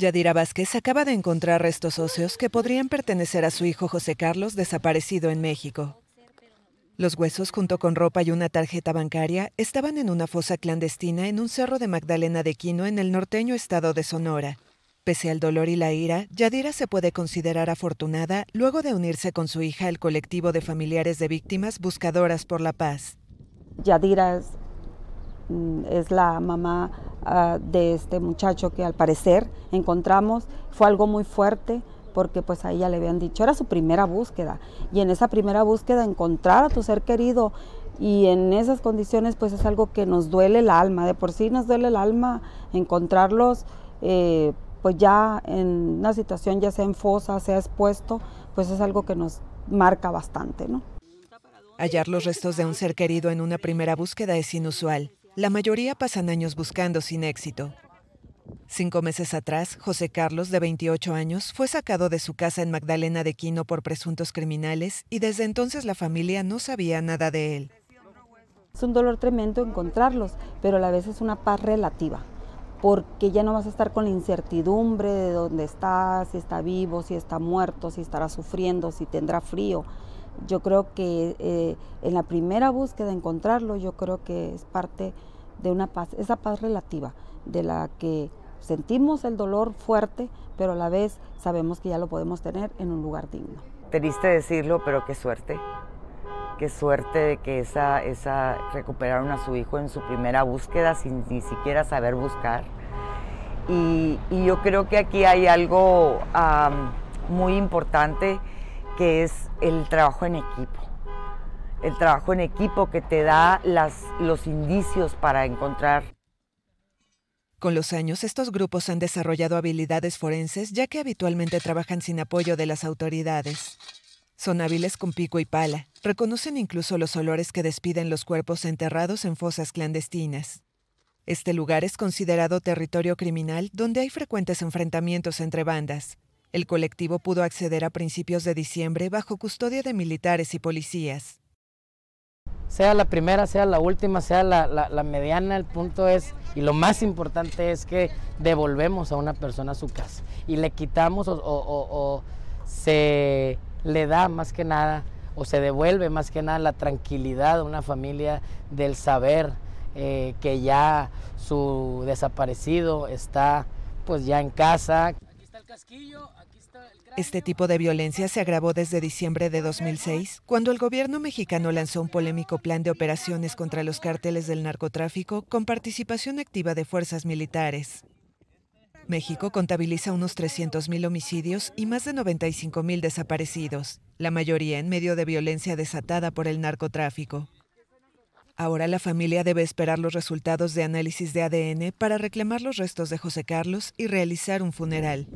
Yadira Vázquez acaba de encontrar restos óseos que podrían pertenecer a su hijo José Carlos, desaparecido en México. Los huesos, junto con ropa y una tarjeta bancaria, estaban en una fosa clandestina en un cerro de Magdalena de Quino, en el norteño estado de Sonora. Pese al dolor y la ira, Yadira se puede considerar afortunada luego de unirse con su hija al colectivo de familiares de víctimas buscadoras por la paz. Yadira es, mm, es la mamá Ah, de este muchacho que al parecer encontramos. Fue algo muy fuerte porque pues a ella le habían dicho, era su primera búsqueda. Y en esa primera búsqueda encontrar a tu ser querido y en esas condiciones pues es algo que nos duele el alma. De por sí nos duele el alma encontrarlos. Eh, pues ya en una situación ya sea en fosa, sea expuesto, pues es algo que nos marca bastante, ¿no? Hallar los restos de un ser querido en una primera búsqueda es inusual. La mayoría pasan años buscando sin éxito. Cinco meses atrás, José Carlos, de 28 años, fue sacado de su casa en Magdalena de Quino por presuntos criminales y desde entonces la familia no sabía nada de él. Es un dolor tremendo encontrarlos, pero a la vez es una paz relativa, porque ya no vas a estar con la incertidumbre de dónde está, si está vivo, si está muerto, si estará sufriendo, si tendrá frío. Yo creo que eh, en la primera búsqueda de encontrarlo, yo creo que es parte de una paz, esa paz relativa, de la que sentimos el dolor fuerte, pero a la vez sabemos que ya lo podemos tener en un lugar digno. Triste decirlo, pero qué suerte. Qué suerte de que esa, esa recuperaron a su hijo en su primera búsqueda sin ni siquiera saber buscar. Y, yo creo que aquí hay algo muy importante que es el trabajo en equipo el trabajo en equipo que te da los indicios para encontrar. Con los años, estos grupos han desarrollado habilidades forenses ya que habitualmente trabajan sin apoyo de las autoridades. Son hábiles con pico y pala, reconocen incluso los olores que despiden los cuerpos enterrados en fosas clandestinas. Este lugar es considerado territorio criminal donde hay frecuentes enfrentamientos entre bandas. El colectivo pudo acceder a principios de diciembre bajo custodia de militares y policías sea la primera, sea la última, sea la, la, mediana, el punto es, y lo más importante es que devolvemos a una persona a su casa y le quitamos o, se le da más que nada o se devuelve más que nada la tranquilidad de una familia del saber eh, que ya su desaparecido está pues ya en casa. Aquí está el casquillo, aquí este tipo de violencia se agravó desde diciembre de 2006, cuando el gobierno mexicano lanzó un polémico plan de operaciones contra los cárteles del narcotráfico con participación activa de fuerzas militares. México contabiliza unos 300.000 homicidios y más de 95.000 desaparecidos, la mayoría en medio de violencia desatada por el narcotráfico. Ahora la familia debe esperar los resultados de análisis de ADN para reclamar los restos de José Carlos y realizar un funeral.